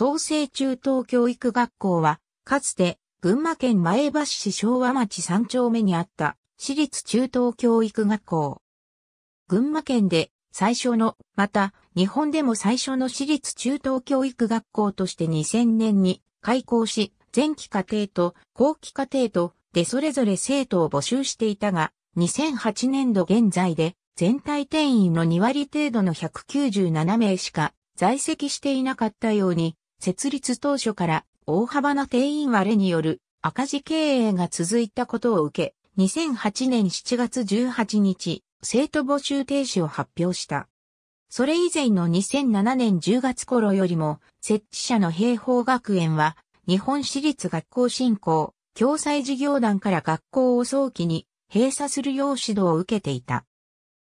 創生中等教育学校は、かつて、群馬県前橋市昭和町3丁目にあった、私立中等教育学校。群馬県で最初の、また、日本でも最初の私立中等教育学校として2000年に開校し、前期課程と後期課程とでそれぞれ生徒を募集していたが、2008年度現在で全体定員の2割程度の197名しか在籍していなかったように、設立当初から大幅な定員割れによる赤字経営が続いたことを受け、2008年7月18日、生徒募集停止を発表した。それ以前の2007年10月頃よりも、設置者の平方学園は、日本私立学校振興、共済事業団から学校を早期に閉鎖するよう指導を受けていた。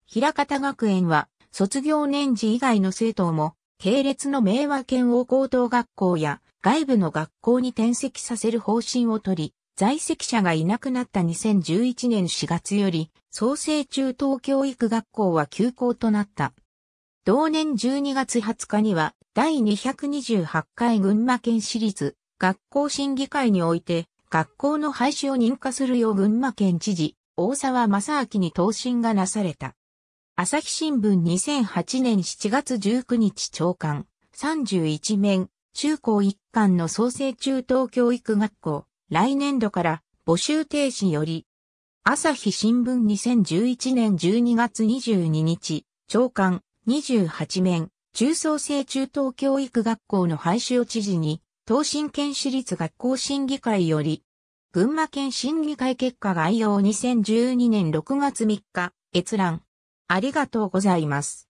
平方学園は、卒業年次以外の生徒も系列の明和県王高等学校や外部の学校に転籍させる方針をとり、在籍者がいなくなった2011年4月より、創生中等教育学校は休校となった。同年12月20日には、第228回群馬県私立学校審議会において、学校の廃止を認可するよう群馬県知事、大沢正明に答申がなされた。朝日新聞2008年7月19日朝刊、31面、中高一貫の創生中等教育学校、来年度から募集停止より、朝日新聞2011年12月22日、朝刊、28面、中創生中等教育学校の廃止を知事に、東進県私立学校審議会より、群馬県審議会結果概要2012年6月3日、閲覧。ありがとうございます。